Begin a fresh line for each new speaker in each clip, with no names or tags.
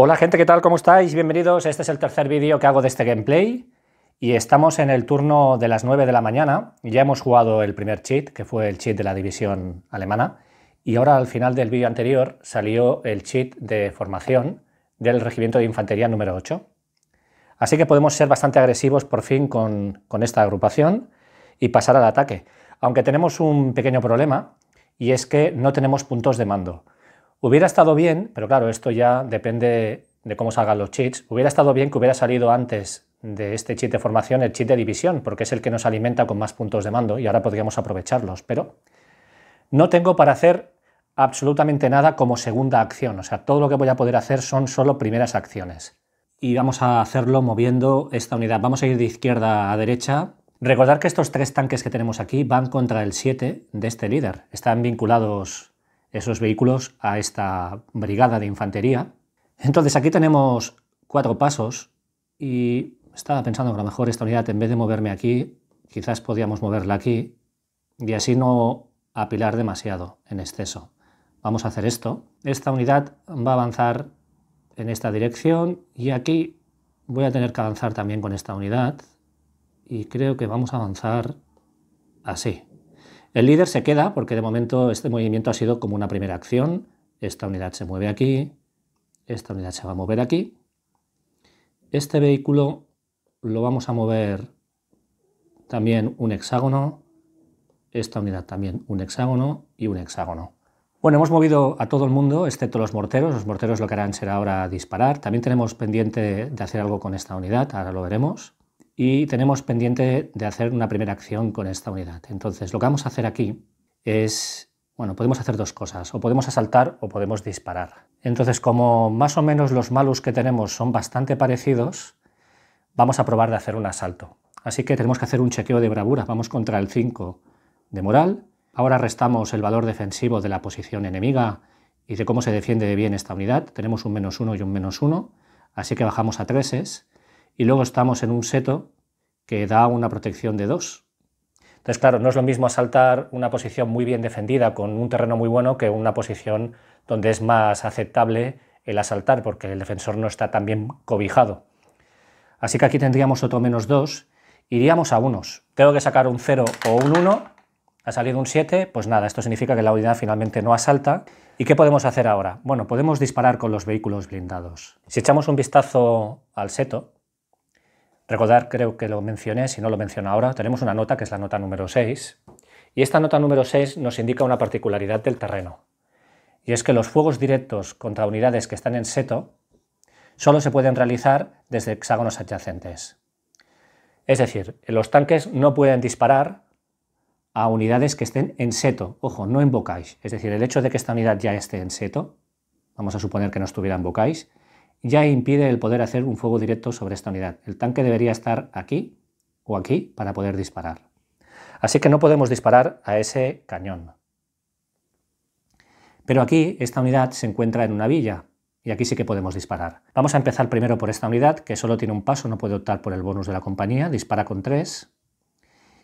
Hola gente, ¿qué tal? ¿Cómo estáis? Bienvenidos. Este es el tercer vídeo que hago de este gameplay y estamos en el turno de las 9 de la mañana. Ya hemos jugado el primer cheat, que fue el cheat de la división alemana, y ahora al final del vídeo anterior salió el cheat de formación del Regimiento de Infantería número 8. Así que podemos ser bastante agresivos por fin con, con esta agrupación y pasar al ataque. Aunque tenemos un pequeño problema, y es que no tenemos puntos de mando. Hubiera estado bien, pero claro, esto ya depende de cómo salgan los cheats, hubiera estado bien que hubiera salido antes de este cheat de formación el cheat de división, porque es el que nos alimenta con más puntos de mando y ahora podríamos aprovecharlos, pero no tengo para hacer absolutamente nada como segunda acción, o sea, todo lo que voy a poder hacer son solo primeras acciones. Y vamos a hacerlo moviendo esta unidad, vamos a ir de izquierda a derecha. Recordar que estos tres tanques que tenemos aquí van contra el 7 de este líder, están vinculados esos vehículos a esta brigada de infantería. Entonces aquí tenemos cuatro pasos y estaba pensando que a lo mejor esta unidad en vez de moverme aquí, quizás podíamos moverla aquí y así no apilar demasiado en exceso. Vamos a hacer esto. Esta unidad va a avanzar en esta dirección y aquí voy a tener que avanzar también con esta unidad y creo que vamos a avanzar así. El líder se queda porque de momento este movimiento ha sido como una primera acción. Esta unidad se mueve aquí, esta unidad se va a mover aquí. Este vehículo lo vamos a mover también un hexágono, esta unidad también un hexágono y un hexágono. Bueno, hemos movido a todo el mundo, excepto los morteros. Los morteros lo que harán será ahora disparar. También tenemos pendiente de hacer algo con esta unidad, ahora lo veremos y tenemos pendiente de hacer una primera acción con esta unidad. Entonces, lo que vamos a hacer aquí es, bueno, podemos hacer dos cosas, o podemos asaltar o podemos disparar. Entonces, como más o menos los malus que tenemos son bastante parecidos, vamos a probar de hacer un asalto. Así que tenemos que hacer un chequeo de bravura, vamos contra el 5 de moral, ahora restamos el valor defensivo de la posición enemiga y de cómo se defiende bien esta unidad, tenemos un menos 1 y un menos 1, así que bajamos a 3 y luego estamos en un seto que da una protección de 2. Entonces, claro, no es lo mismo asaltar una posición muy bien defendida con un terreno muy bueno que una posición donde es más aceptable el asaltar porque el defensor no está tan bien cobijado. Así que aquí tendríamos otro menos 2, iríamos a unos. Tengo que sacar un 0 o un 1, ha salido un 7, pues nada, esto significa que la unidad finalmente no asalta. ¿Y qué podemos hacer ahora? Bueno, podemos disparar con los vehículos blindados. Si echamos un vistazo al seto, Recordar, creo que lo mencioné, si no lo menciono ahora, tenemos una nota que es la nota número 6, y esta nota número 6 nos indica una particularidad del terreno, y es que los fuegos directos contra unidades que están en seto solo se pueden realizar desde hexágonos adyacentes. Es decir, los tanques no pueden disparar a unidades que estén en seto, ojo, no en bocáis. Es decir, el hecho de que esta unidad ya esté en seto, vamos a suponer que no estuviera en bocáis ya impide el poder hacer un fuego directo sobre esta unidad. El tanque debería estar aquí o aquí para poder disparar. Así que no podemos disparar a ese cañón. Pero aquí esta unidad se encuentra en una villa y aquí sí que podemos disparar. Vamos a empezar primero por esta unidad que solo tiene un paso, no puede optar por el bonus de la compañía, dispara con tres.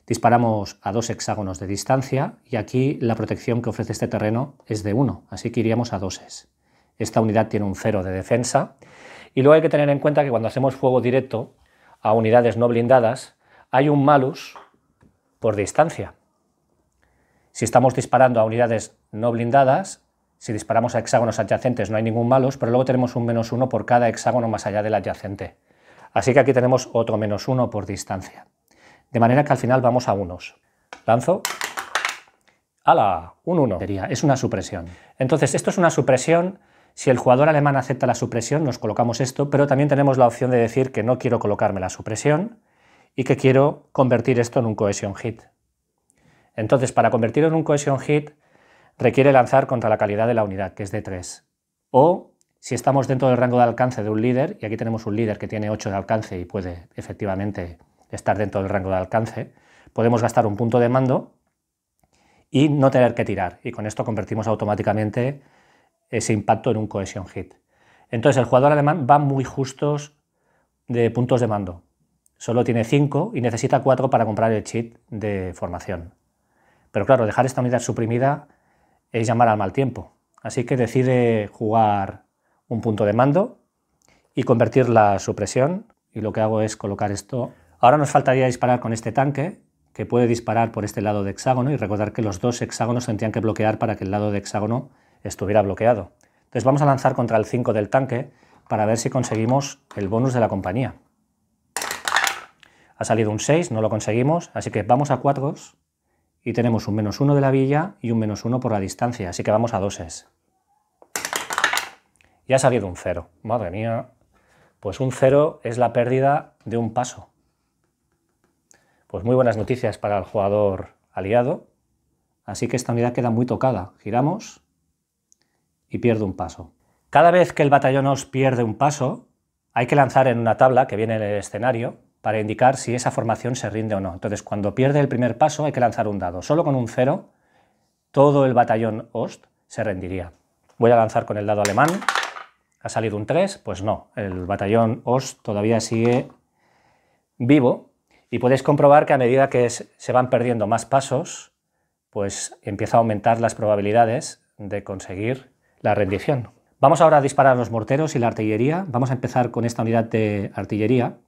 Disparamos a dos hexágonos de distancia y aquí la protección que ofrece este terreno es de uno, así que iríamos a doses. Esta unidad tiene un cero de defensa. Y luego hay que tener en cuenta que cuando hacemos fuego directo a unidades no blindadas, hay un malus por distancia. Si estamos disparando a unidades no blindadas, si disparamos a hexágonos adyacentes no hay ningún malus, pero luego tenemos un menos uno por cada hexágono más allá del adyacente. Así que aquí tenemos otro menos uno por distancia. De manera que al final vamos a unos. Lanzo. ¡Hala! Un 1. Es una supresión. Entonces, esto es una supresión si el jugador alemán acepta la supresión, nos colocamos esto, pero también tenemos la opción de decir que no quiero colocarme la supresión y que quiero convertir esto en un cohesion hit. Entonces, para convertirlo en un cohesion hit, requiere lanzar contra la calidad de la unidad, que es de 3. O, si estamos dentro del rango de alcance de un líder, y aquí tenemos un líder que tiene 8 de alcance y puede efectivamente estar dentro del rango de alcance, podemos gastar un punto de mando y no tener que tirar. Y con esto convertimos automáticamente ese impacto en un cohesion hit. Entonces el jugador alemán va muy justos de puntos de mando. Solo tiene 5 y necesita 4 para comprar el cheat de formación. Pero claro, dejar esta unidad suprimida es llamar al mal tiempo. Así que decide jugar un punto de mando y convertir la supresión. Y lo que hago es colocar esto. Ahora nos faltaría disparar con este tanque, que puede disparar por este lado de hexágono. Y recordar que los dos hexágonos tendrían que bloquear para que el lado de hexágono estuviera bloqueado. Entonces vamos a lanzar contra el 5 del tanque para ver si conseguimos el bonus de la compañía. Ha salido un 6, no lo conseguimos, así que vamos a 4 y tenemos un menos 1 de la villa y un menos 1 por la distancia, así que vamos a 2 Y ha salido un 0, madre mía. Pues un 0 es la pérdida de un paso. Pues muy buenas noticias para el jugador aliado, así que esta unidad queda muy tocada. Giramos y pierde un paso. Cada vez que el batallón OS pierde un paso, hay que lanzar en una tabla que viene en el escenario para indicar si esa formación se rinde o no. Entonces, cuando pierde el primer paso, hay que lanzar un dado. Solo con un cero, todo el batallón OST se rendiría. Voy a lanzar con el dado alemán. ¿Ha salido un 3? Pues no. El batallón OST todavía sigue vivo y podéis comprobar que a medida que se van perdiendo más pasos, pues empieza a aumentar las probabilidades de conseguir la rendición. Vamos ahora a disparar los morteros y la artillería. Vamos a empezar con esta unidad de artillería,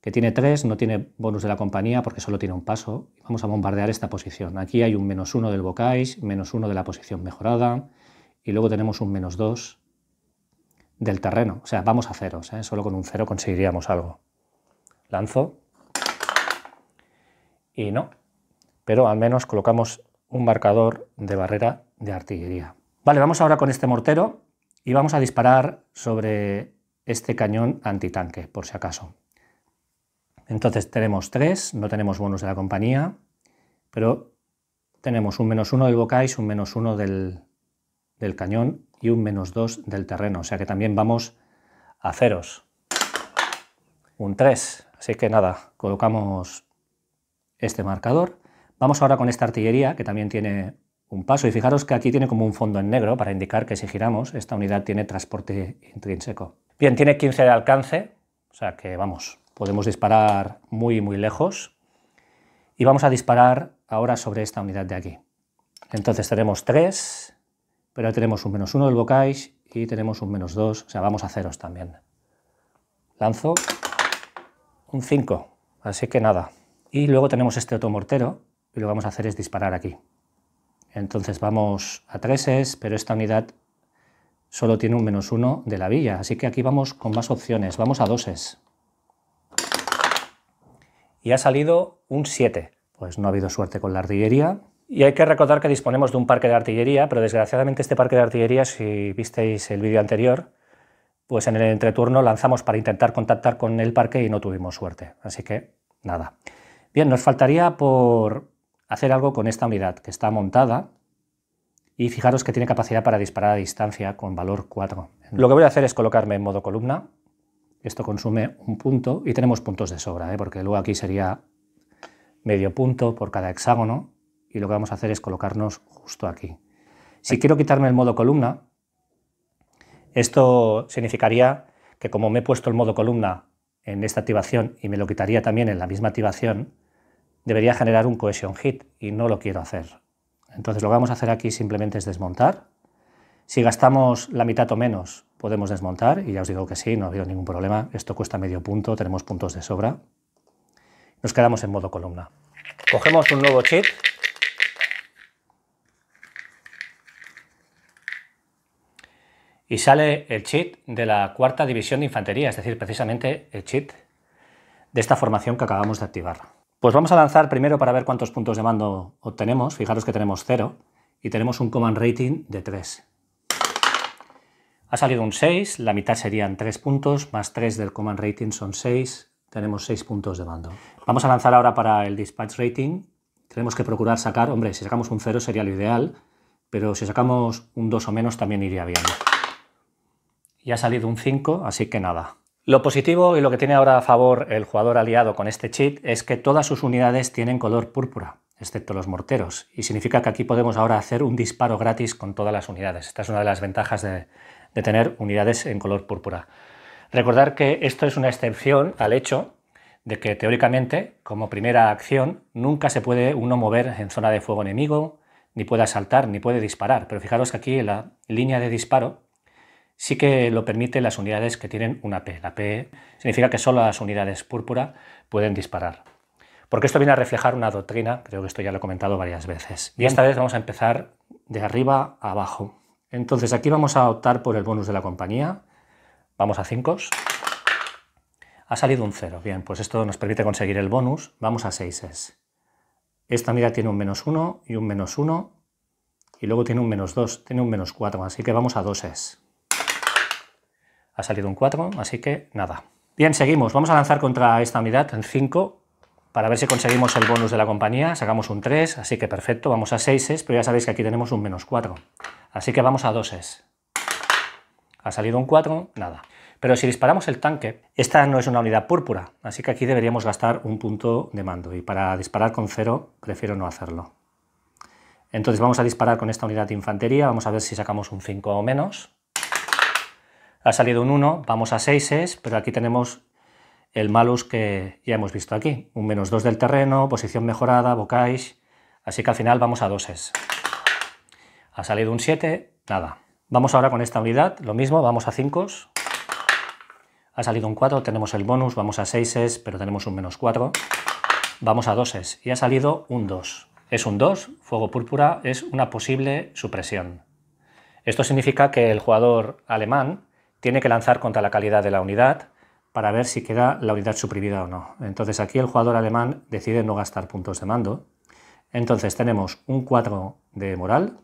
que tiene tres, no tiene bonus de la compañía porque solo tiene un paso. Vamos a bombardear esta posición. Aquí hay un menos uno del bocáis, menos uno de la posición mejorada, y luego tenemos un menos dos del terreno. O sea, vamos a ceros, ¿eh? solo con un cero conseguiríamos algo. Lanzo. Y no. Pero al menos colocamos un marcador de barrera de artillería. Vale, vamos ahora con este mortero y vamos a disparar sobre este cañón antitanque, por si acaso. Entonces tenemos tres, no tenemos bonos de la compañía, pero tenemos un menos uno del bocáis, un menos uno del, cañón y un menos dos del terreno, o sea que también vamos a ceros. Un 3, así que nada, colocamos este marcador. Vamos ahora con esta artillería que también tiene un paso. Y fijaros que aquí tiene como un fondo en negro para indicar que si giramos, esta unidad tiene transporte intrínseco. Bien, tiene 15 de alcance, o sea que vamos, podemos disparar muy, muy lejos. Y vamos a disparar ahora sobre esta unidad de aquí. Entonces tenemos 3, pero tenemos un menos 1 del bocage y tenemos un menos 2, o sea, vamos a ceros también. Lanzo un 5, así que nada. Y luego tenemos este otro mortero y lo que vamos a hacer es disparar aquí. Entonces vamos a 3s, pero esta unidad solo tiene un menos 1 de la villa, así que aquí vamos con más opciones, vamos a 2s. Y ha salido un 7, pues no ha habido suerte con la artillería. Y hay que recordar que disponemos de un parque de artillería, pero desgraciadamente este parque de artillería, si visteis el vídeo anterior, pues en el entreturno lanzamos para intentar contactar con el parque y no tuvimos suerte. Así que nada. Bien, nos faltaría por, hacer algo con esta unidad que está montada y fijaros que tiene capacidad para disparar a distancia con valor 4. Lo que voy a hacer es colocarme en modo columna, esto consume un punto y tenemos puntos de sobra, ¿eh? porque luego aquí sería medio punto por cada hexágono y lo que vamos a hacer es colocarnos justo aquí. Si quiero quitarme el modo columna, esto significaría que como me he puesto el modo columna en esta activación y me lo quitaría también en la misma activación, debería generar un cohesion hit y no lo quiero hacer. Entonces lo que vamos a hacer aquí simplemente es desmontar. Si gastamos la mitad o menos, podemos desmontar, y ya os digo que sí, no ha habido ningún problema. Esto cuesta medio punto, tenemos puntos de sobra. Nos quedamos en modo columna. Cogemos un nuevo chip. Y sale el cheat de la cuarta división de infantería, es decir, precisamente el cheat de esta formación que acabamos de activar. Pues vamos a lanzar primero para ver cuántos puntos de mando obtenemos. Fijaros que tenemos 0 y tenemos un command rating de 3. Ha salido un 6, la mitad serían 3 puntos, más 3 del command rating son 6, tenemos 6 puntos de mando. Vamos a lanzar ahora para el dispatch rating. Tenemos que procurar sacar, hombre, si sacamos un 0 sería lo ideal, pero si sacamos un 2 o menos también iría bien. Y ha salido un 5, así que nada, lo positivo y lo que tiene ahora a favor el jugador aliado con este cheat es que todas sus unidades tienen color púrpura, excepto los morteros, y significa que aquí podemos ahora hacer un disparo gratis con todas las unidades. Esta es una de las ventajas de, tener unidades en color púrpura. Recordar que esto es una excepción al hecho de que teóricamente, como primera acción, nunca se puede uno mover en zona de fuego enemigo, ni puede asaltar, ni puede disparar. Pero fijaros que aquí la línea de disparo sí que lo permite las unidades que tienen una P. La P significa que solo las unidades púrpura pueden disparar. Porque esto viene a reflejar una doctrina, creo que esto ya lo he comentado varias veces. Y esta vez vamos a empezar de arriba a abajo. Entonces aquí vamos a optar por el bonus de la compañía. Vamos a 5. Ha salido un 0. Bien, pues esto nos permite conseguir el bonus. Vamos a 6. Esta unidad tiene un menos 1 y un menos 1. Y luego tiene un menos 2, tiene un menos 4. Así que vamos a 2. Ha salido un 4, así que nada. Bien, seguimos. Vamos a lanzar contra esta unidad, en 5, para ver si conseguimos el bonus de la compañía. Sacamos un 3, así que perfecto. Vamos a 6 pero ya sabéis que aquí tenemos un menos 4. Así que vamos a 2 Ha salido un 4, nada. Pero si disparamos el tanque, esta no es una unidad púrpura, así que aquí deberíamos gastar un punto de mando. Y para disparar con 0, prefiero no hacerlo. Entonces vamos a disparar con esta unidad de infantería, vamos a ver si sacamos un 5 o menos ha salido un 1, vamos a 6 pero aquí tenemos el malus que ya hemos visto aquí, un menos 2 del terreno, posición mejorada, bocage, así que al final vamos a 2 Ha salido un 7, nada. Vamos ahora con esta unidad, lo mismo, vamos a 5 ha salido un 4, tenemos el bonus, vamos a 6 pero tenemos un menos 4, vamos a 2 y ha salido un 2. Es un 2, fuego púrpura, es una posible supresión. Esto significa que el jugador alemán tiene que lanzar contra la calidad de la unidad para ver si queda la unidad suprimida o no. Entonces aquí el jugador alemán decide no gastar puntos de mando. Entonces tenemos un 4 de moral,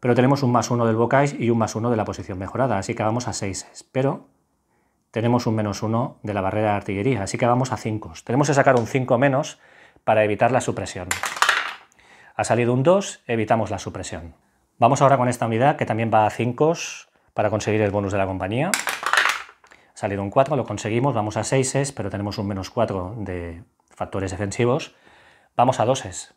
pero tenemos un más 1 del bocage y un más 1 de la posición mejorada, así que vamos a 6, pero tenemos un menos 1 de la barrera de artillería, así que vamos a 5. Tenemos que sacar un 5 menos para evitar la supresión. Ha salido un 2, evitamos la supresión. Vamos ahora con esta unidad que también va a 5 para conseguir el bonus de la compañía. ha salido un 4, lo conseguimos, vamos a 6 pero tenemos un menos 4 de factores defensivos. Vamos a 2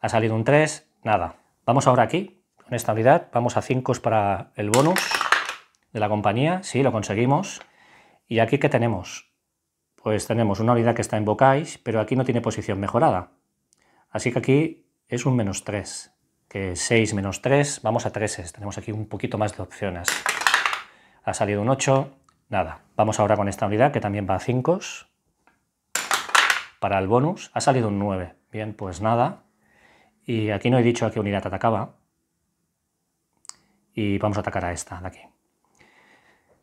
Ha salido un 3, nada. Vamos ahora aquí, con esta unidad, vamos a 5 para el bonus de la compañía, sí, lo conseguimos. ¿Y aquí qué tenemos? Pues tenemos una unidad que está en bocais, pero aquí no tiene posición mejorada. Así que aquí es un menos 3 que 6 menos 3, vamos a 3, tenemos aquí un poquito más de opciones. Ha salido un 8, nada, vamos ahora con esta unidad que también va a 5, para el bonus ha salido un 9, bien, pues nada, y aquí no he dicho a qué unidad atacaba, y vamos a atacar a esta de aquí.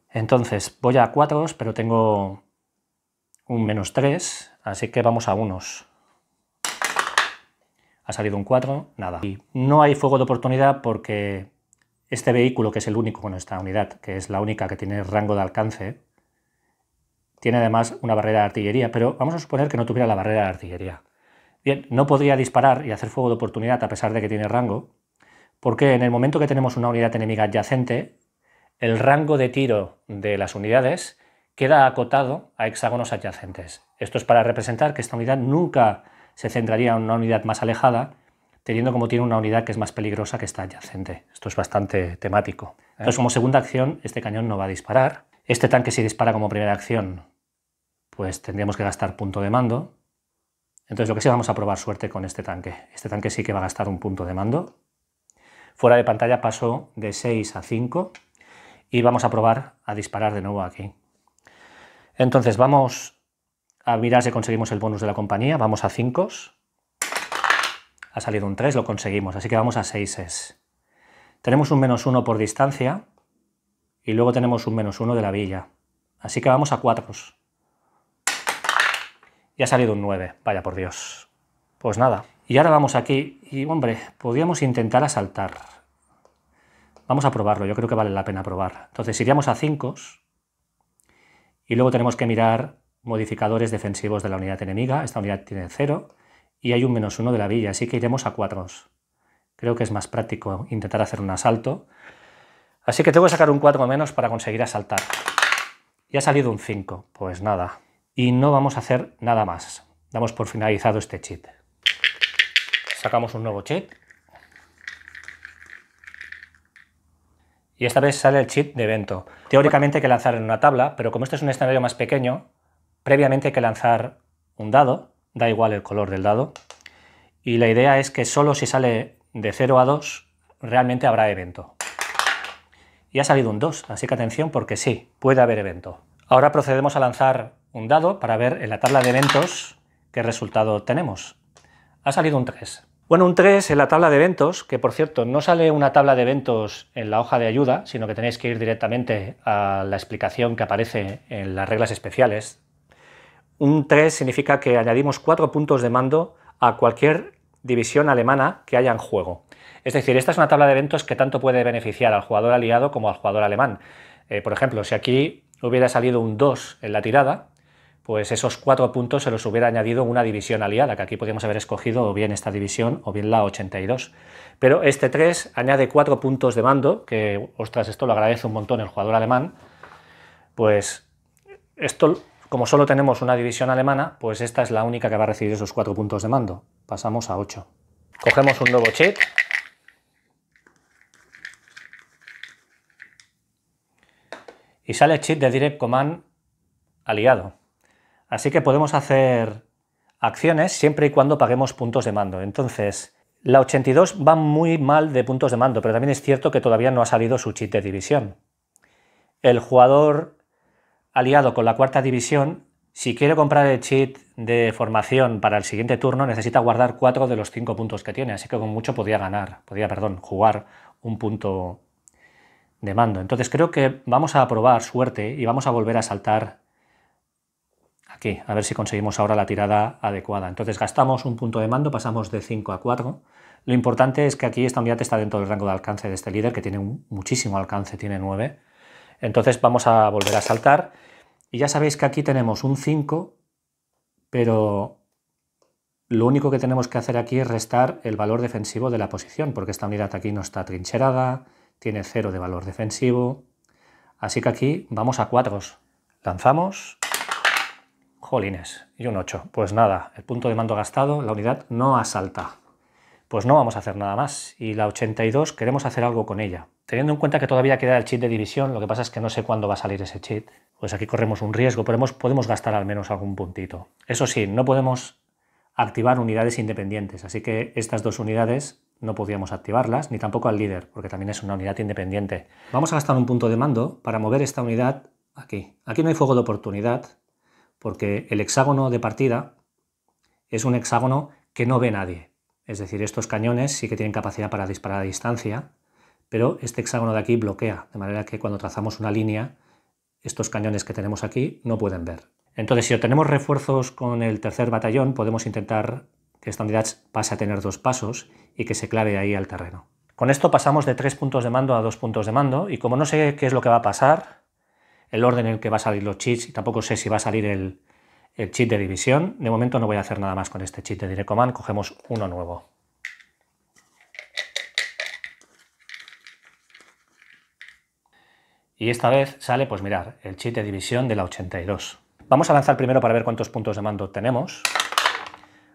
Entonces, voy a 4, pero tengo un menos 3, así que vamos a unos ha salido un 4, nada. Y no hay fuego de oportunidad porque este vehículo, que es el único con esta unidad, que es la única que tiene rango de alcance, tiene además una barrera de artillería, pero vamos a suponer que no tuviera la barrera de artillería. Bien, no podría disparar y hacer fuego de oportunidad a pesar de que tiene rango, porque en el momento que tenemos una unidad enemiga adyacente, el rango de tiro de las unidades queda acotado a hexágonos adyacentes. Esto es para representar que esta unidad nunca se centraría en una unidad más alejada, teniendo como tiene una unidad que es más peligrosa que está adyacente. Esto es bastante temático. Eh. Entonces, como segunda acción, este cañón no va a disparar. Este tanque si dispara como primera acción, pues tendríamos que gastar punto de mando. Entonces lo que sí vamos a probar suerte con este tanque. Este tanque sí que va a gastar un punto de mando. Fuera de pantalla pasó de 6 a 5 y vamos a probar a disparar de nuevo aquí. Entonces vamos a mirar si conseguimos el bonus de la compañía. Vamos a 5. Ha salido un 3, lo conseguimos, así que vamos a 6 Tenemos un menos 1 por distancia y luego tenemos un menos 1 de la villa. Así que vamos a 4. Y ha salido un 9, vaya por Dios. Pues nada, y ahora vamos aquí y hombre, podríamos intentar asaltar. Vamos a probarlo, yo creo que vale la pena probar. Entonces iríamos a 5 y luego tenemos que mirar modificadores defensivos de la unidad enemiga, esta unidad tiene 0, y hay un menos 1 de la villa, así que iremos a 4. Creo que es más práctico intentar hacer un asalto. Así que tengo que sacar un 4 menos para conseguir asaltar. Y ha salido un 5, pues nada. Y no vamos a hacer nada más. Damos por finalizado este chip Sacamos un nuevo chip Y esta vez sale el chip de evento. Teóricamente hay que lanzar en una tabla, pero como este es un escenario más pequeño, Previamente hay que lanzar un dado, da igual el color del dado, y la idea es que solo si sale de 0 a 2 realmente habrá evento. Y ha salido un 2, así que atención porque sí, puede haber evento. Ahora procedemos a lanzar un dado para ver en la tabla de eventos qué resultado tenemos. Ha salido un 3. Bueno, un 3 en la tabla de eventos, que por cierto no sale una tabla de eventos en la hoja de ayuda, sino que tenéis que ir directamente a la explicación que aparece en las reglas especiales un 3 significa que añadimos 4 puntos de mando a cualquier división alemana que haya en juego. Es decir, esta es una tabla de eventos que tanto puede beneficiar al jugador aliado como al jugador alemán. Eh, por ejemplo, si aquí hubiera salido un 2 en la tirada, pues esos 4 puntos se los hubiera añadido una división aliada, que aquí podríamos haber escogido o bien esta división o bien la 82. Pero este 3 añade 4 puntos de mando, que, ostras, esto lo agradece un montón el jugador alemán, pues esto como solo tenemos una división alemana, pues esta es la única que va a recibir esos cuatro puntos de mando. Pasamos a 8. Cogemos un nuevo chip. Y sale el chip de Direct Command aliado. Así que podemos hacer acciones siempre y cuando paguemos puntos de mando. Entonces, la 82 va muy mal de puntos de mando, pero también es cierto que todavía no ha salido su chip de división. El jugador aliado con la cuarta división, si quiere comprar el cheat de formación para el siguiente turno, necesita guardar cuatro de los cinco puntos que tiene, así que con mucho podía ganar, podía, perdón, jugar un punto de mando. Entonces creo que vamos a probar suerte y vamos a volver a saltar aquí, a ver si conseguimos ahora la tirada adecuada. Entonces gastamos un punto de mando, pasamos de 5 a 4. Lo importante es que aquí esta unidad está dentro del rango de alcance de este líder, que tiene un muchísimo alcance, tiene 9. Entonces vamos a volver a saltar. Y ya sabéis que aquí tenemos un 5, pero lo único que tenemos que hacer aquí es restar el valor defensivo de la posición, porque esta unidad aquí no está trincherada, tiene 0 de valor defensivo. Así que aquí vamos a 4, Lanzamos. Jolines, y un 8. Pues nada, el punto de mando gastado, la unidad no asalta pues no vamos a hacer nada más. Y la 82 queremos hacer algo con ella. Teniendo en cuenta que todavía queda el chip de división, lo que pasa es que no sé cuándo va a salir ese chip pues aquí corremos un riesgo, pero podemos gastar al menos algún puntito. Eso sí, no podemos activar unidades independientes, así que estas dos unidades no podíamos activarlas, ni tampoco al líder, porque también es una unidad independiente. Vamos a gastar un punto de mando para mover esta unidad aquí. Aquí no hay fuego de oportunidad, porque el hexágono de partida es un hexágono que no ve nadie. Es decir, estos cañones sí que tienen capacidad para disparar a distancia, pero este hexágono de aquí bloquea, de manera que cuando trazamos una línea, estos cañones que tenemos aquí no pueden ver. Entonces, si obtenemos refuerzos con el tercer batallón, podemos intentar que esta unidad pase a tener dos pasos y que se clave ahí al terreno. Con esto pasamos de tres puntos de mando a dos puntos de mando, y como no sé qué es lo que va a pasar, el orden en el que va a salir los cheats, y tampoco sé si va a salir el, el cheat de división. De momento no voy a hacer nada más con este cheat de direcoman, cogemos uno nuevo. Y esta vez sale, pues mirar, el cheat de división de la 82. Vamos a lanzar primero para ver cuántos puntos de mando tenemos.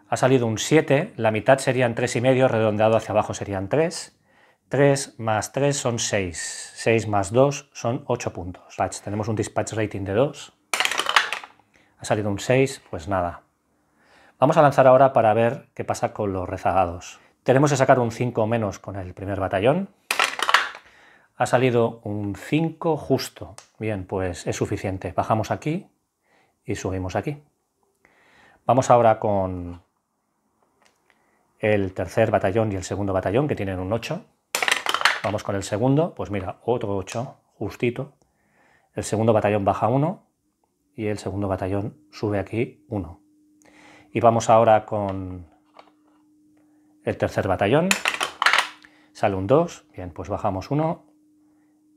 Ha salido un 7, la mitad serían 3,5, redondeado hacia abajo serían 3. 3 más 3 son 6, 6 más 2 son 8 puntos. tenemos un dispatch rating de 2, ha salido un 6, pues nada. Vamos a lanzar ahora para ver qué pasa con los rezagados. Tenemos que sacar un 5 menos con el primer batallón. Ha salido un 5 justo. Bien, pues es suficiente. Bajamos aquí y subimos aquí. Vamos ahora con el tercer batallón y el segundo batallón, que tienen un 8. Vamos con el segundo, pues mira, otro 8, justito. El segundo batallón baja 1, y el segundo batallón sube aquí 1. Y vamos ahora con el tercer batallón. Sale un 2, bien, pues bajamos 1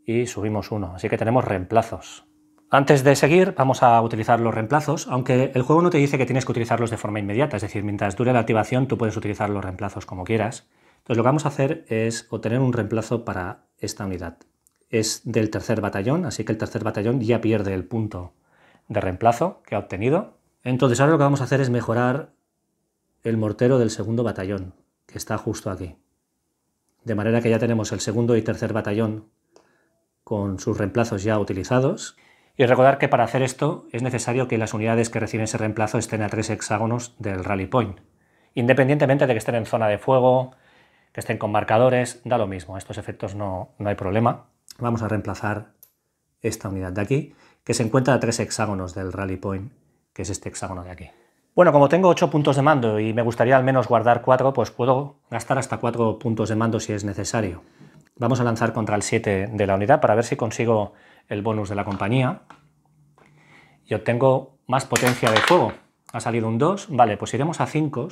y subimos 1. Así que tenemos reemplazos. Antes de seguir, vamos a utilizar los reemplazos, aunque el juego no te dice que tienes que utilizarlos de forma inmediata, es decir, mientras dure la activación tú puedes utilizar los reemplazos como quieras. Entonces lo que vamos a hacer es obtener un reemplazo para esta unidad. Es del tercer batallón, así que el tercer batallón ya pierde el punto de reemplazo que ha obtenido. Entonces ahora lo que vamos a hacer es mejorar el mortero del segundo batallón, que está justo aquí. De manera que ya tenemos el segundo y tercer batallón con sus reemplazos ya utilizados. Y recordar que para hacer esto es necesario que las unidades que reciben ese reemplazo estén a tres hexágonos del rally point. Independientemente de que estén en zona de fuego, que estén con marcadores, da lo mismo. Estos efectos no, no hay problema. Vamos a reemplazar esta unidad de aquí que se encuentra a tres hexágonos del Rally Point, que es este hexágono de aquí. Bueno, como tengo ocho puntos de mando y me gustaría al menos guardar cuatro, pues puedo gastar hasta cuatro puntos de mando si es necesario. Vamos a lanzar contra el 7 de la unidad para ver si consigo el bonus de la compañía. Y obtengo más potencia de fuego. Ha salido un 2. Vale, pues iremos a 5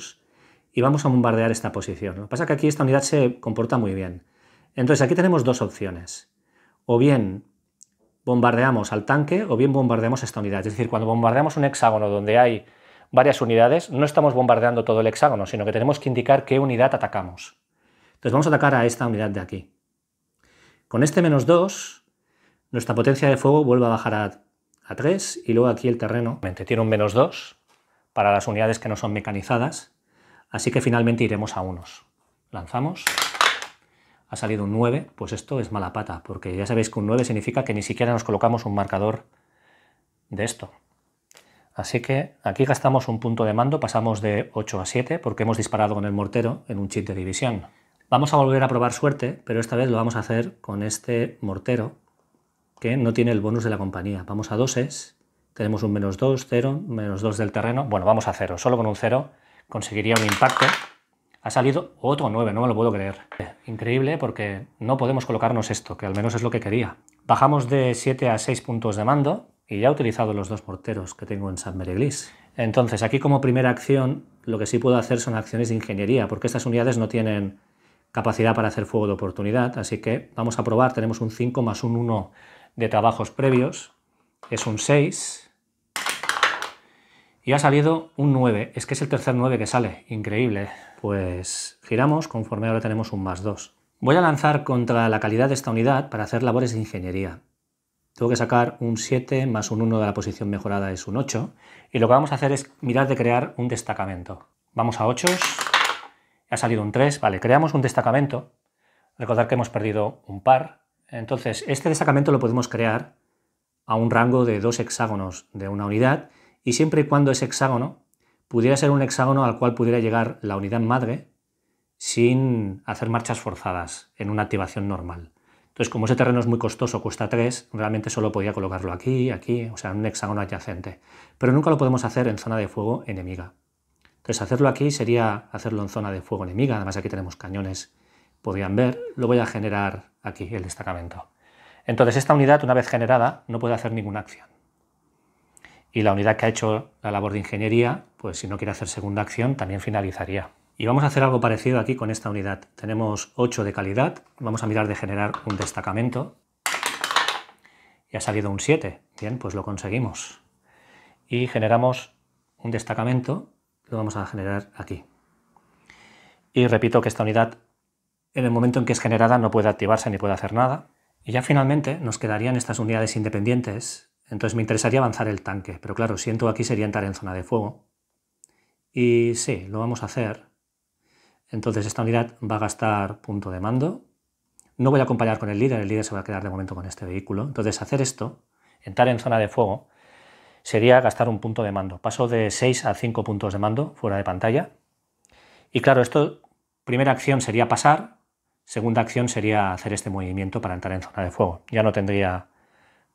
y vamos a bombardear esta posición. Lo que pasa es que aquí esta unidad se comporta muy bien. Entonces aquí tenemos dos opciones. O bien bombardeamos al tanque o bien bombardeamos esta unidad. Es decir, cuando bombardeamos un hexágono donde hay varias unidades, no estamos bombardeando todo el hexágono, sino que tenemos que indicar qué unidad atacamos. Entonces vamos a atacar a esta unidad de aquí. Con este menos 2, nuestra potencia de fuego vuelve a bajar a, 3 y luego aquí el terreno tiene un menos 2 para las unidades que no son mecanizadas, así que finalmente iremos a unos. Lanzamos ha salido un 9, pues esto es mala pata, porque ya sabéis que un 9 significa que ni siquiera nos colocamos un marcador de esto. Así que aquí gastamos un punto de mando, pasamos de 8 a 7, porque hemos disparado con el mortero en un chip de división. Vamos a volver a probar suerte, pero esta vez lo vamos a hacer con este mortero, que no tiene el bonus de la compañía. Vamos a es, tenemos un menos 2, 0, menos 2 del terreno. Bueno, vamos a 0, solo con un 0 conseguiría un impacto ha salido otro 9, no me lo puedo creer. Increíble ¿eh? porque no podemos colocarnos esto, que al menos es lo que quería. Bajamos de 7 a 6 puntos de mando y ya he utilizado los dos porteros que tengo en San Mereglis. Entonces, aquí como primera acción, lo que sí puedo hacer son acciones de ingeniería, porque estas unidades no tienen capacidad para hacer fuego de oportunidad, así que vamos a probar, tenemos un 5 más un 1 de trabajos previos, es un 6, y ha salido un 9. Es que es el tercer 9 que sale. Increíble. ¿eh? Pues giramos conforme ahora tenemos un más 2. Voy a lanzar contra la calidad de esta unidad para hacer labores de ingeniería. Tengo que sacar un 7 más un 1 de la posición mejorada es un 8. Y lo que vamos a hacer es mirar de crear un destacamento. Vamos a 8. Ha salido un 3. Vale, creamos un destacamento. Recordar que hemos perdido un par. Entonces, este destacamento lo podemos crear a un rango de dos hexágonos de una unidad y siempre y cuando es hexágono pudiera ser un hexágono al cual pudiera llegar la unidad madre sin hacer marchas forzadas en una activación normal. Entonces, como ese terreno es muy costoso, cuesta 3, realmente solo podía colocarlo aquí, aquí, o sea, en un hexágono adyacente. Pero nunca lo podemos hacer en zona de fuego enemiga. Entonces, hacerlo aquí sería hacerlo en zona de fuego enemiga. Además, aquí tenemos cañones, podrían ver. Lo voy a generar aquí, el destacamento. Entonces, esta unidad, una vez generada, no puede hacer ninguna acción y la unidad que ha hecho la labor de ingeniería, pues si no quiere hacer segunda acción, también finalizaría. Y vamos a hacer algo parecido aquí con esta unidad. Tenemos 8 de calidad, vamos a mirar de generar un destacamento. Y ha salido un 7. Bien, pues lo conseguimos. Y generamos un destacamento, lo vamos a generar aquí. Y repito que esta unidad, en el momento en que es generada, no puede activarse ni puede hacer nada. Y ya finalmente nos quedarían estas unidades independientes entonces me interesaría avanzar el tanque, pero claro, siento aquí sería entrar en zona de fuego. Y sí, lo vamos a hacer. Entonces esta unidad va a gastar punto de mando. No voy a acompañar con el líder, el líder se va a quedar de momento con este vehículo. Entonces hacer esto, entrar en zona de fuego, sería gastar un punto de mando. Paso de 6 a 5 puntos de mando fuera de pantalla. Y claro, esto, primera acción sería pasar, segunda acción sería hacer este movimiento para entrar en zona de fuego. Ya no tendría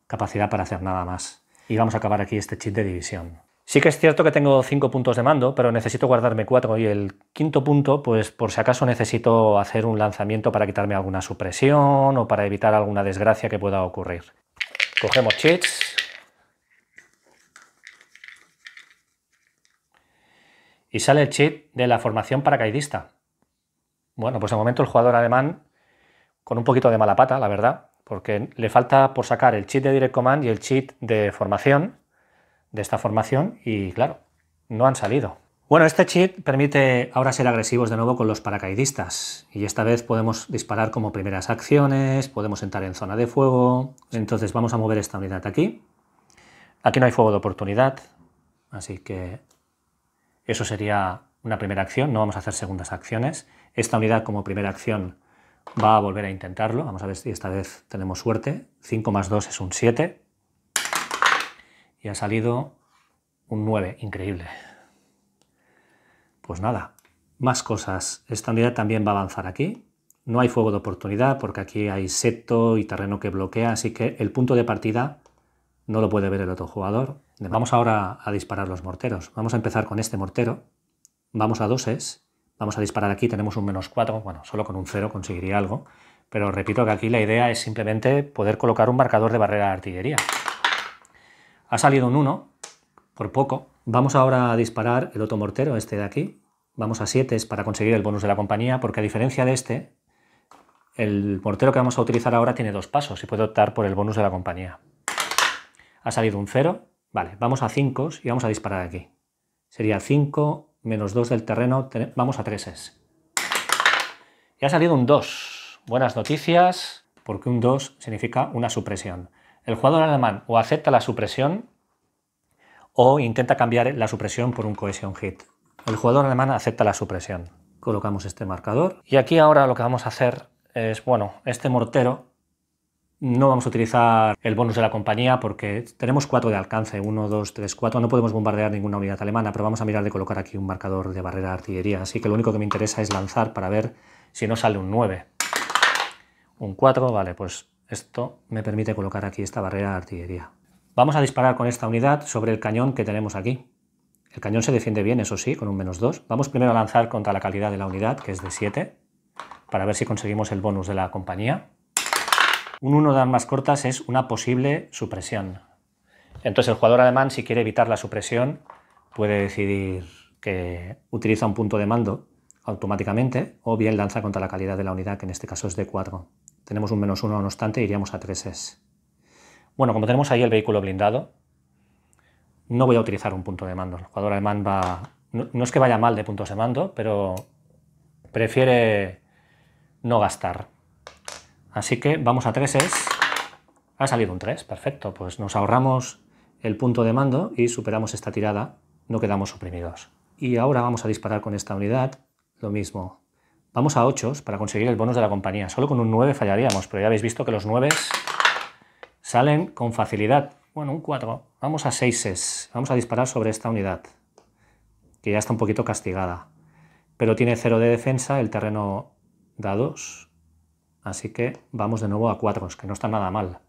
capacidad para hacer nada más. Y vamos a acabar aquí este chip de división. Sí que es cierto que tengo cinco puntos de mando, pero necesito guardarme cuatro y el quinto punto, pues por si acaso necesito hacer un lanzamiento para quitarme alguna supresión o para evitar alguna desgracia que pueda ocurrir. Cogemos chips Y sale el chip de la formación paracaidista. Bueno, pues de momento el jugador alemán, con un poquito de mala pata, la verdad, porque le falta por sacar el cheat de Direct Command y el cheat de formación, de esta formación, y claro, no han salido. Bueno, este cheat permite ahora ser agresivos de nuevo con los paracaidistas y esta vez podemos disparar como primeras acciones, podemos entrar en zona de fuego, entonces vamos a mover esta unidad aquí. Aquí no hay fuego de oportunidad, así que eso sería una primera acción, no vamos a hacer segundas acciones. Esta unidad como primera acción Va a volver a intentarlo. Vamos a ver si esta vez tenemos suerte. 5 más 2 es un 7. Y ha salido un 9. Increíble. Pues nada, más cosas. Esta unidad también va a avanzar aquí. No hay fuego de oportunidad porque aquí hay seto y terreno que bloquea, así que el punto de partida no lo puede ver el otro jugador. Vamos ahora a disparar los morteros. Vamos a empezar con este mortero. Vamos a doses Vamos a disparar aquí, tenemos un menos 4, bueno, solo con un 0 conseguiría algo, pero repito que aquí la idea es simplemente poder colocar un marcador de barrera de artillería. Ha salido un 1, por poco. Vamos ahora a disparar el otro mortero, este de aquí. Vamos a 7 para conseguir el bonus de la compañía, porque a diferencia de este, el mortero que vamos a utilizar ahora tiene dos pasos y puede optar por el bonus de la compañía. Ha salido un 0, vale, vamos a 5 y vamos a disparar aquí. Sería 5, menos 2 del terreno, vamos a 3s. Y ha salido un 2. Buenas noticias, porque un 2 significa una supresión. El jugador alemán o acepta la supresión o intenta cambiar la supresión por un cohesion hit. El jugador alemán acepta la supresión. Colocamos este marcador. Y aquí ahora lo que vamos a hacer es, bueno, este mortero no vamos a utilizar el bonus de la compañía porque tenemos cuatro de alcance, 1, 2, 3, 4, no podemos bombardear ninguna unidad alemana, pero vamos a mirar de colocar aquí un marcador de barrera de artillería, así que lo único que me interesa es lanzar para ver si no sale un 9. Un 4, vale, pues esto me permite colocar aquí esta barrera de artillería. Vamos a disparar con esta unidad sobre el cañón que tenemos aquí. El cañón se defiende bien, eso sí, con un menos 2. Vamos primero a lanzar contra la calidad de la unidad, que es de 7, para ver si conseguimos el bonus de la compañía. Un 1 de armas cortas es una posible supresión. Entonces el jugador alemán, si quiere evitar la supresión, puede decidir que utiliza un punto de mando automáticamente o bien lanza contra la calidad de la unidad, que en este caso es de 4. Tenemos un menos 1 no obstante, iríamos a 3 Bueno, como tenemos ahí el vehículo blindado, no voy a utilizar un punto de mando. El jugador alemán va... no es que vaya mal de puntos de mando, pero prefiere no gastar. Así que vamos a 3 es... Ha salido un 3, perfecto. Pues nos ahorramos el punto de mando y superamos esta tirada, no quedamos suprimidos. Y ahora vamos a disparar con esta unidad, lo mismo. Vamos a 8 para conseguir el bonus de la compañía. Solo con un 9 fallaríamos, pero ya habéis visto que los 9 salen con facilidad. Bueno, un 4. Vamos a 6 Vamos a disparar sobre esta unidad, que ya está un poquito castigada. Pero tiene 0 de defensa, el terreno da 2. Así que vamos de nuevo a 4, que no está nada mal.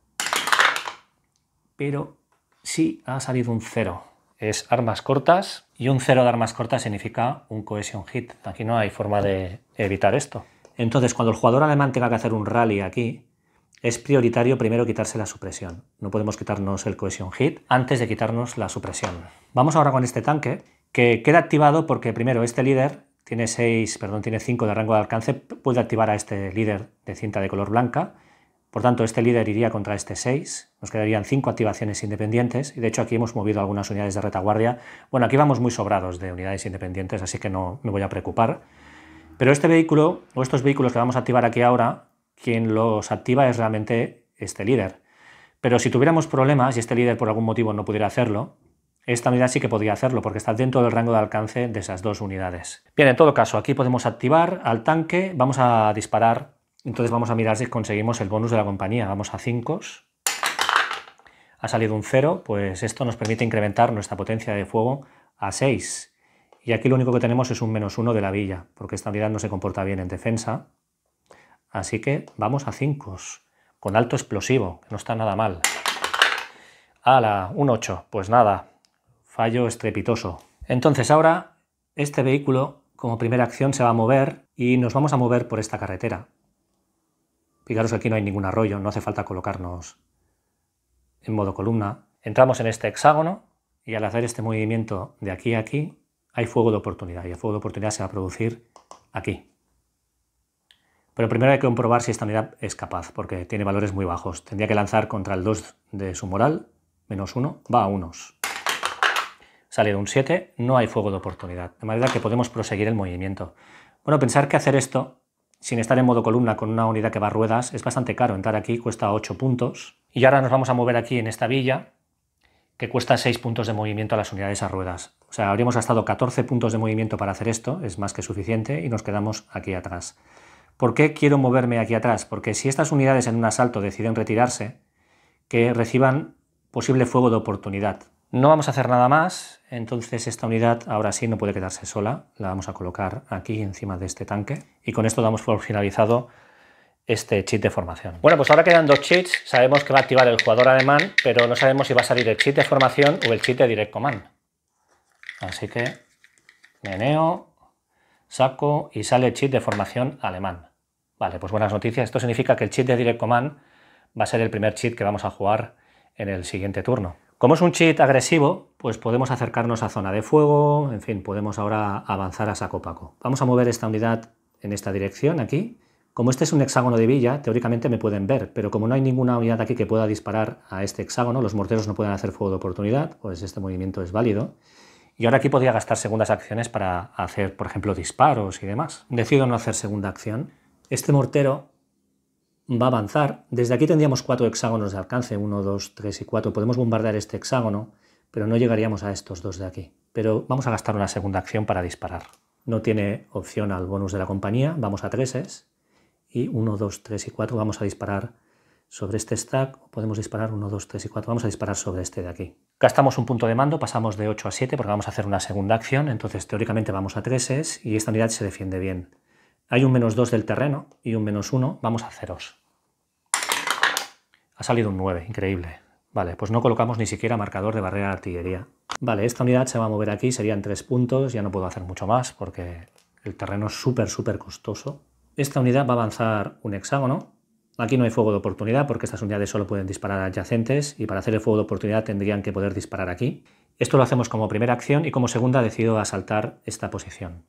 Pero sí ha salido un 0. Es armas cortas y un 0 de armas cortas significa un cohesion hit. Aquí no hay forma de evitar esto. Entonces, cuando el jugador alemán tenga que hacer un rally aquí, es prioritario primero quitarse la supresión. No podemos quitarnos el cohesion hit antes de quitarnos la supresión. Vamos ahora con este tanque, que queda activado porque primero este líder tiene 6, perdón, tiene 5 de rango de alcance, puede activar a este líder de cinta de color blanca. Por tanto, este líder iría contra este 6, nos quedarían 5 activaciones independientes, y de hecho aquí hemos movido algunas unidades de retaguardia. Bueno, aquí vamos muy sobrados de unidades independientes, así que no me voy a preocupar. Pero este vehículo, o estos vehículos que vamos a activar aquí ahora, quien los activa es realmente este líder. Pero si tuviéramos problemas y este líder por algún motivo no pudiera hacerlo, esta unidad sí que podría hacerlo porque está dentro del rango de alcance de esas dos unidades. Bien, en todo caso, aquí podemos activar al tanque, vamos a disparar, entonces vamos a mirar si conseguimos el bonus de la compañía. Vamos a 5. Ha salido un 0, pues esto nos permite incrementar nuestra potencia de fuego a 6. Y aquí lo único que tenemos es un menos 1 de la villa, porque esta unidad no se comporta bien en defensa. Así que vamos a 5, con alto explosivo, que no está nada mal. ¡Hala! Un 8. Pues nada, fallo estrepitoso. Entonces ahora este vehículo como primera acción se va a mover y nos vamos a mover por esta carretera. Fijaros que aquí no hay ningún arroyo, no hace falta colocarnos en modo columna. Entramos en este hexágono y al hacer este movimiento de aquí a aquí hay fuego de oportunidad y el fuego de oportunidad se va a producir aquí. Pero primero hay que comprobar si esta unidad es capaz, porque tiene valores muy bajos. Tendría que lanzar contra el 2 de su moral, menos 1, va a unos sale de un 7, no hay fuego de oportunidad, de manera que podemos proseguir el movimiento. Bueno, pensar que hacer esto sin estar en modo columna con una unidad que va a ruedas es bastante caro. Entrar aquí cuesta 8 puntos. Y ahora nos vamos a mover aquí en esta villa que cuesta 6 puntos de movimiento a las unidades a ruedas. O sea, habríamos gastado 14 puntos de movimiento para hacer esto, es más que suficiente, y nos quedamos aquí atrás. ¿Por qué quiero moverme aquí atrás? Porque si estas unidades en un asalto deciden retirarse, que reciban posible fuego de oportunidad. No vamos a hacer nada más, entonces esta unidad ahora sí no puede quedarse sola, la vamos a colocar aquí encima de este tanque y con esto damos por finalizado este cheat de formación. Bueno, pues ahora quedan dos cheats, sabemos que va a activar el jugador alemán, pero no sabemos si va a salir el cheat de formación o el cheat de direct command. Así que meneo, saco y sale el cheat de formación alemán. Vale, pues buenas noticias, esto significa que el cheat de direct command va a ser el primer cheat que vamos a jugar en el siguiente turno. Como es un cheat agresivo, pues podemos acercarnos a zona de fuego, en fin, podemos ahora avanzar a saco paco. Vamos a mover esta unidad en esta dirección aquí. Como este es un hexágono de villa, teóricamente me pueden ver, pero como no hay ninguna unidad aquí que pueda disparar a este hexágono, los morteros no pueden hacer fuego de oportunidad, pues este movimiento es válido. Y ahora aquí podría gastar segundas acciones para hacer, por ejemplo, disparos y demás. Decido no hacer segunda acción. Este mortero va a avanzar. Desde aquí tendríamos cuatro hexágonos de alcance, 1, 2, 3 y 4. Podemos bombardear este hexágono, pero no llegaríamos a estos dos de aquí. Pero vamos a gastar una segunda acción para disparar. No tiene opción al bonus de la compañía, vamos a 3 y 1, 2, 3 y 4 vamos a disparar sobre este stack, podemos disparar 1, 2, 3 y 4, vamos a disparar sobre este de aquí. Gastamos un punto de mando, pasamos de 8 a 7 porque vamos a hacer una segunda acción, entonces teóricamente vamos a 3 y esta unidad se defiende bien. Hay un menos 2 del terreno y un menos 1, vamos a ceros. Ha salido un 9, increíble. Vale, pues no colocamos ni siquiera marcador de barrera de artillería. Vale, esta unidad se va a mover aquí, serían tres puntos, ya no puedo hacer mucho más porque el terreno es súper, súper costoso. Esta unidad va a avanzar un hexágono. Aquí no hay fuego de oportunidad porque estas unidades solo pueden disparar adyacentes y para hacer el fuego de oportunidad tendrían que poder disparar aquí. Esto lo hacemos como primera acción y como segunda decido asaltar esta posición.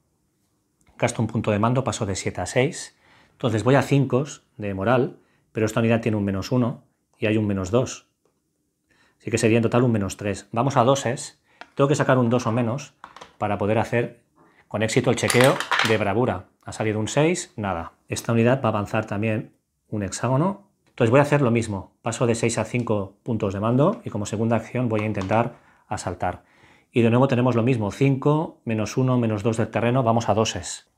Gasto un punto de mando, paso de 7 a 6. Entonces voy a 5 de moral, pero esta unidad tiene un menos 1 y hay un menos 2. Así que sería en total un menos 3. Vamos a doses. Tengo que sacar un 2 o menos para poder hacer con éxito el chequeo de bravura. Ha salido un 6, nada. Esta unidad va a avanzar también un hexágono. Entonces voy a hacer lo mismo. Paso de 6 a 5 puntos de mando y como segunda acción voy a intentar asaltar. Y de nuevo tenemos lo mismo. 5, menos 1, menos 2 del terreno. Vamos a doses.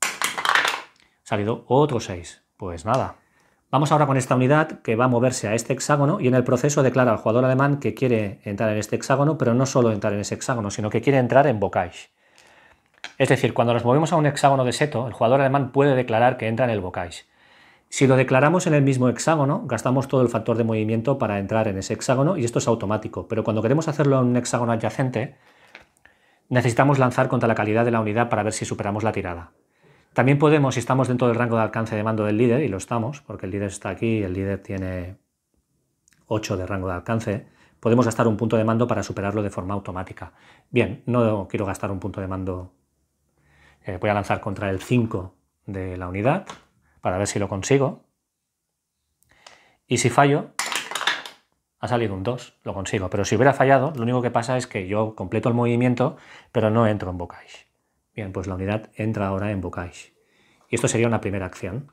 Ha salido otro 6. Pues nada, Vamos ahora con esta unidad que va a moverse a este hexágono y en el proceso declara al jugador alemán que quiere entrar en este hexágono, pero no solo entrar en ese hexágono, sino que quiere entrar en Bocage. Es decir, cuando nos movemos a un hexágono de seto, el jugador alemán puede declarar que entra en el Bocage. Si lo declaramos en el mismo hexágono, gastamos todo el factor de movimiento para entrar en ese hexágono y esto es automático, pero cuando queremos hacerlo en un hexágono adyacente, necesitamos lanzar contra la calidad de la unidad para ver si superamos la tirada. También podemos, si estamos dentro del rango de alcance de mando del líder, y lo estamos, porque el líder está aquí, el líder tiene 8 de rango de alcance, podemos gastar un punto de mando para superarlo de forma automática. Bien, no quiero gastar un punto de mando. Eh, voy a lanzar contra el 5 de la unidad para ver si lo consigo. Y si fallo, ha salido un 2, lo consigo. Pero si hubiera fallado, lo único que pasa es que yo completo el movimiento, pero no entro en bocage. Bien, pues la unidad entra ahora en Bocage. Y esto sería una primera acción.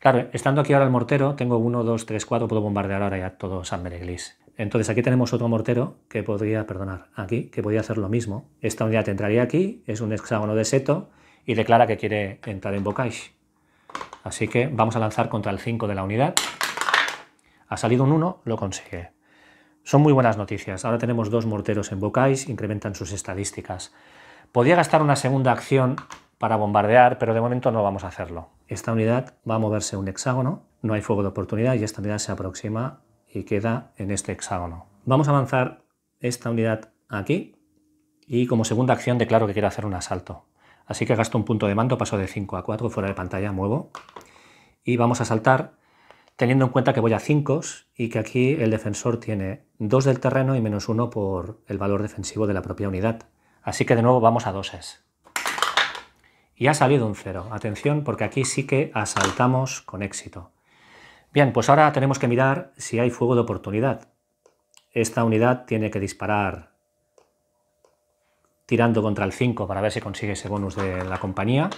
Claro, estando aquí ahora el mortero, tengo 1, 2, 3, 4, puedo bombardear ahora ya todo San Bereglis. Entonces aquí tenemos otro mortero que podría, perdonar, aquí, que podría hacer lo mismo. Esta unidad entraría aquí, es un hexágono de seto y declara que quiere entrar en Bocage. Así que vamos a lanzar contra el 5 de la unidad. Ha salido un 1, lo consigue. Son muy buenas noticias. Ahora tenemos dos morteros en Bocage, incrementan sus estadísticas. Podría gastar una segunda acción para bombardear, pero de momento no vamos a hacerlo. Esta unidad va a moverse un hexágono, no hay fuego de oportunidad y esta unidad se aproxima y queda en este hexágono. Vamos a avanzar esta unidad aquí y como segunda acción declaro que quiero hacer un asalto. Así que gasto un punto de mando, paso de 5 a 4, fuera de pantalla, muevo y vamos a saltar teniendo en cuenta que voy a 5 y que aquí el defensor tiene 2 del terreno y menos 1 por el valor defensivo de la propia unidad. Así que de nuevo vamos a doses. Y ha salido un cero. Atención, porque aquí sí que asaltamos con éxito. Bien, pues ahora tenemos que mirar si hay fuego de oportunidad. Esta unidad tiene que disparar tirando contra el 5 para ver si consigue ese bonus de la compañía.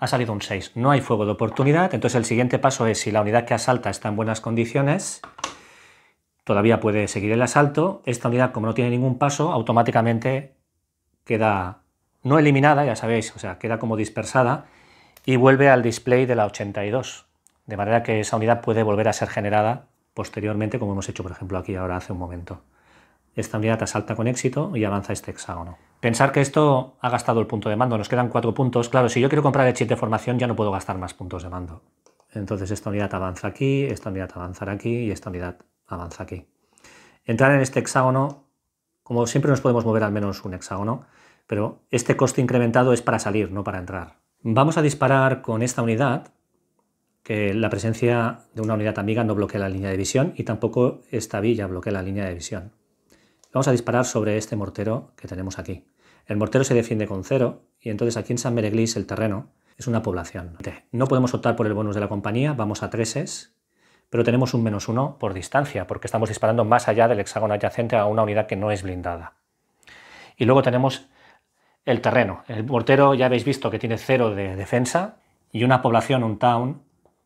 Ha salido un 6. No hay fuego de oportunidad. Entonces el siguiente paso es si la unidad que asalta está en buenas condiciones, todavía puede seguir el asalto. Esta unidad, como no tiene ningún paso, automáticamente queda no eliminada, ya sabéis, o sea, queda como dispersada y vuelve al display de la 82. De manera que esa unidad puede volver a ser generada posteriormente, como hemos hecho, por ejemplo, aquí ahora hace un momento. Esta unidad asalta con éxito y avanza este hexágono. Pensar que esto ha gastado el punto de mando, nos quedan cuatro puntos. Claro, si yo quiero comprar el chip de formación ya no puedo gastar más puntos de mando. Entonces esta unidad avanza aquí, esta unidad avanzará aquí y esta unidad avanza aquí. Entrar en este hexágono, como siempre nos podemos mover al menos un hexágono, pero este coste incrementado es para salir, no para entrar. Vamos a disparar con esta unidad, que la presencia de una unidad amiga no bloquea la línea de visión y tampoco esta villa bloquea la línea de visión. Vamos a disparar sobre este mortero que tenemos aquí. El mortero se defiende con cero y entonces aquí en San Mereglis el terreno es una población. No podemos optar por el bonus de la compañía, vamos a treses pero tenemos un menos uno por distancia, porque estamos disparando más allá del hexágono adyacente a una unidad que no es blindada. Y luego tenemos el terreno. El portero ya habéis visto que tiene cero de defensa y una población, un town,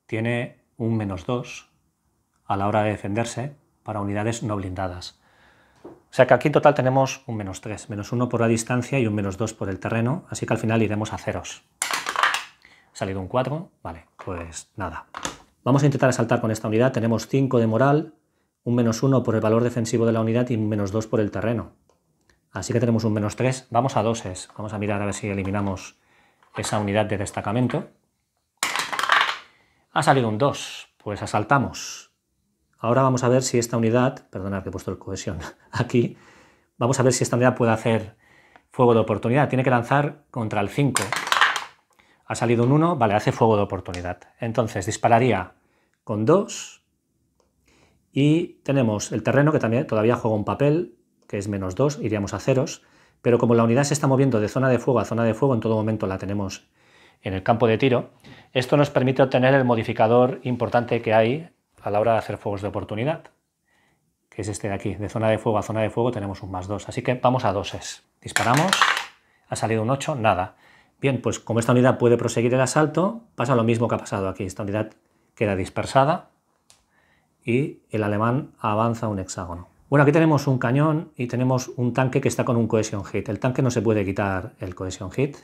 tiene un menos dos a la hora de defenderse para unidades no blindadas. O sea que aquí en total tenemos un menos 3, menos 1 por la distancia y un menos dos por el terreno, así que al final iremos a ceros. salido un 4? Vale, pues nada. Vamos a intentar asaltar con esta unidad. Tenemos 5 de moral, un menos 1 por el valor defensivo de la unidad y un menos 2 por el terreno. Así que tenemos un menos 3. Vamos a doses. Vamos a mirar a ver si eliminamos esa unidad de destacamento. Ha salido un 2. Pues asaltamos. Ahora vamos a ver si esta unidad, perdonad que he puesto el cohesión aquí, vamos a ver si esta unidad puede hacer fuego de oportunidad. Tiene que lanzar contra el 5. Ha salido un 1, vale, hace fuego de oportunidad. Entonces dispararía con 2 y tenemos el terreno que también todavía juega un papel, que es menos 2, iríamos a ceros, pero como la unidad se está moviendo de zona de fuego a zona de fuego, en todo momento la tenemos en el campo de tiro, esto nos permite obtener el modificador importante que hay a la hora de hacer fuegos de oportunidad, que es este de aquí, de zona de fuego a zona de fuego tenemos un más 2, así que vamos a doses. Disparamos, ha salido un 8, nada. Bien, pues como esta unidad puede proseguir el asalto, pasa lo mismo que ha pasado aquí. Esta unidad queda dispersada y el alemán avanza un hexágono. Bueno, aquí tenemos un cañón y tenemos un tanque que está con un cohesion hit. El tanque no se puede quitar el cohesion hit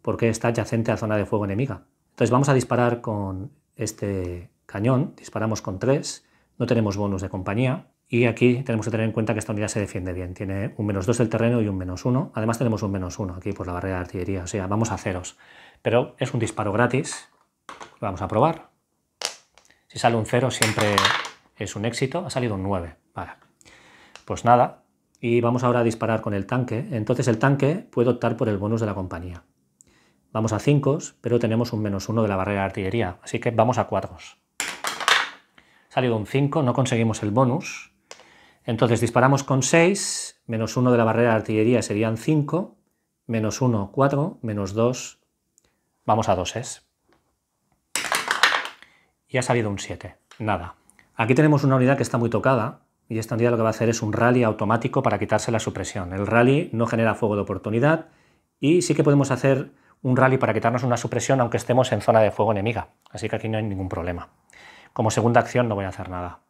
porque está adyacente a zona de fuego enemiga. Entonces vamos a disparar con este cañón, disparamos con tres. no tenemos bonus de compañía, y aquí tenemos que tener en cuenta que esta unidad se defiende bien. Tiene un menos 2 del terreno y un menos 1. Además tenemos un menos 1 aquí por pues la barrera de artillería. O sea, vamos a ceros. Pero es un disparo gratis. vamos a probar. Si sale un 0 siempre es un éxito. Ha salido un 9. Vale. Pues nada. Y vamos ahora a disparar con el tanque. Entonces el tanque puede optar por el bonus de la compañía. Vamos a 5, pero tenemos un menos 1 de la barrera de artillería. Así que vamos a 4. Salido un 5, no conseguimos el bonus entonces disparamos con 6, menos 1 de la barrera de artillería serían 5, menos 1, 4, menos 2, vamos a es. Y ha salido un 7, nada. Aquí tenemos una unidad que está muy tocada, y esta unidad lo que va a hacer es un rally automático para quitarse la supresión. El rally no genera fuego de oportunidad y sí que podemos hacer un rally para quitarnos una supresión aunque estemos en zona de fuego enemiga, así que aquí no hay ningún problema. Como segunda acción no voy a hacer nada.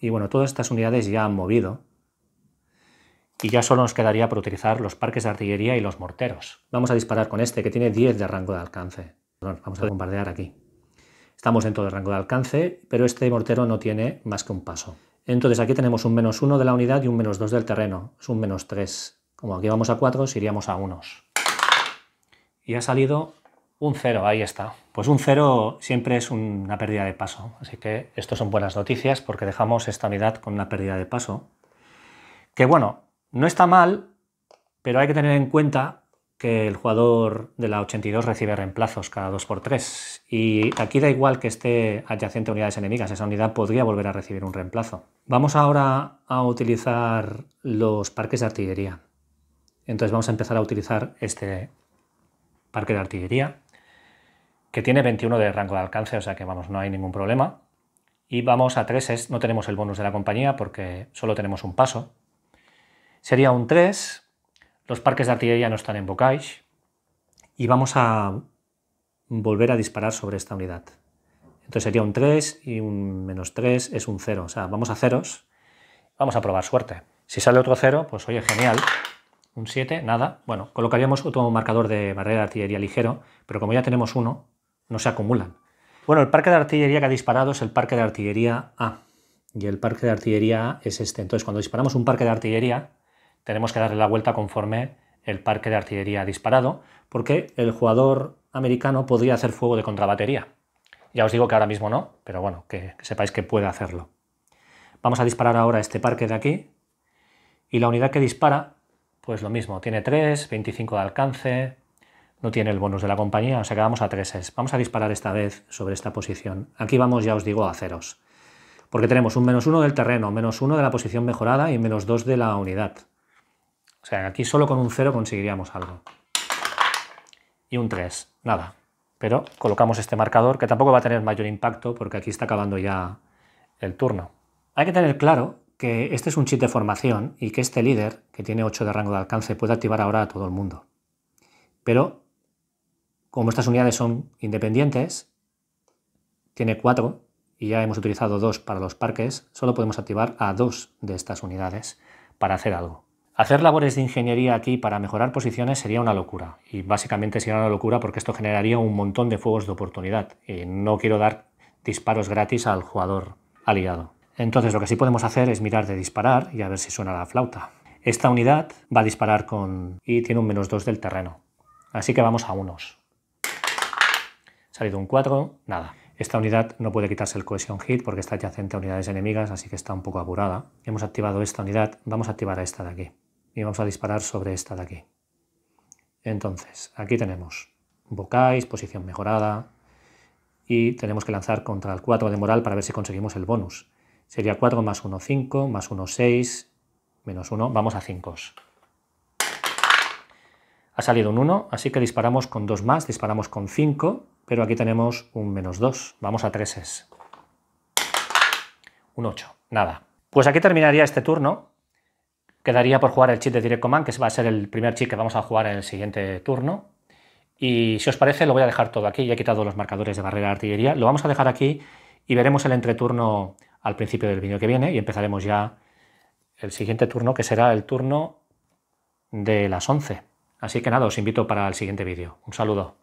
Y bueno, todas estas unidades ya han movido y ya solo nos quedaría por utilizar los parques de artillería y los morteros. Vamos a disparar con este que tiene 10 de rango de alcance. vamos a bombardear aquí. Estamos dentro del rango de alcance, pero este mortero no tiene más que un paso. Entonces aquí tenemos un menos 1 de la unidad y un menos 2 del terreno. Es un menos 3. Como aquí vamos a 4, iríamos a unos. Y ha salido un cero, ahí está. Pues un cero siempre es una pérdida de paso. Así que esto son buenas noticias porque dejamos esta unidad con una pérdida de paso. Que bueno, no está mal, pero hay que tener en cuenta que el jugador de la 82 recibe reemplazos cada 2x3. Y aquí da igual que esté adyacente a unidades enemigas, esa unidad podría volver a recibir un reemplazo. Vamos ahora a utilizar los parques de artillería. Entonces vamos a empezar a utilizar este parque de artillería que tiene 21 de rango de alcance, o sea que vamos, no hay ningún problema. Y vamos a 3, no tenemos el bonus de la compañía porque solo tenemos un paso. Sería un 3, los parques de artillería no están en Bocage y vamos a volver a disparar sobre esta unidad. Entonces sería un 3 y un menos 3 es un 0, o sea, vamos a ceros, vamos a probar suerte. Si sale otro 0, pues oye, genial. Un 7, nada. Bueno, colocaríamos otro marcador de barrera de artillería ligero, pero como ya tenemos uno, no se acumulan. Bueno, el parque de artillería que ha disparado es el parque de artillería A. Y el parque de artillería A es este. Entonces, cuando disparamos un parque de artillería, tenemos que darle la vuelta conforme el parque de artillería ha disparado, porque el jugador americano podría hacer fuego de contrabatería. Ya os digo que ahora mismo no, pero bueno, que, que sepáis que puede hacerlo. Vamos a disparar ahora este parque de aquí. Y la unidad que dispara, pues lo mismo, tiene 3, 25 de alcance, no tiene el bonus de la compañía, o sea que vamos a s Vamos a disparar esta vez sobre esta posición. Aquí vamos, ya os digo, a ceros. Porque tenemos un menos 1 del terreno, menos 1 de la posición mejorada y menos 2 de la unidad. O sea, aquí solo con un 0 conseguiríamos algo. Y un 3, nada. Pero colocamos este marcador, que tampoco va a tener mayor impacto porque aquí está acabando ya el turno. Hay que tener claro que este es un chip de formación y que este líder, que tiene 8 de rango de alcance, puede activar ahora a todo el mundo. Pero como estas unidades son independientes, tiene cuatro y ya hemos utilizado dos para los parques, solo podemos activar a dos de estas unidades para hacer algo. Hacer labores de ingeniería aquí para mejorar posiciones sería una locura, y básicamente sería una locura porque esto generaría un montón de fuegos de oportunidad, y no quiero dar disparos gratis al jugador aliado. Entonces lo que sí podemos hacer es mirar de disparar y a ver si suena la flauta. Esta unidad va a disparar con... y tiene un menos 2 del terreno, así que vamos a unos salido un 4, nada. Esta unidad no puede quitarse el cohesión Hit porque está adyacente a unidades enemigas, así que está un poco apurada. Hemos activado esta unidad, vamos a activar a esta de aquí. Y vamos a disparar sobre esta de aquí. Entonces, aquí tenemos vocáis posición mejorada, y tenemos que lanzar contra el 4 de moral para ver si conseguimos el bonus. Sería 4 más 1, 5, más 1, 6, menos 1, vamos a 5. Ha salido un 1, así que disparamos con 2 más, disparamos con 5, pero aquí tenemos un menos 2. Vamos a 3 es Un 8. Nada. Pues aquí terminaría este turno. Quedaría por jugar el chip de Direct Command, que va a ser el primer chip que vamos a jugar en el siguiente turno. Y si os parece, lo voy a dejar todo aquí. Ya he quitado los marcadores de barrera de artillería. Lo vamos a dejar aquí y veremos el entreturno al principio del vídeo que viene y empezaremos ya el siguiente turno, que será el turno de las 11. Así que nada, os invito para el siguiente vídeo. Un saludo.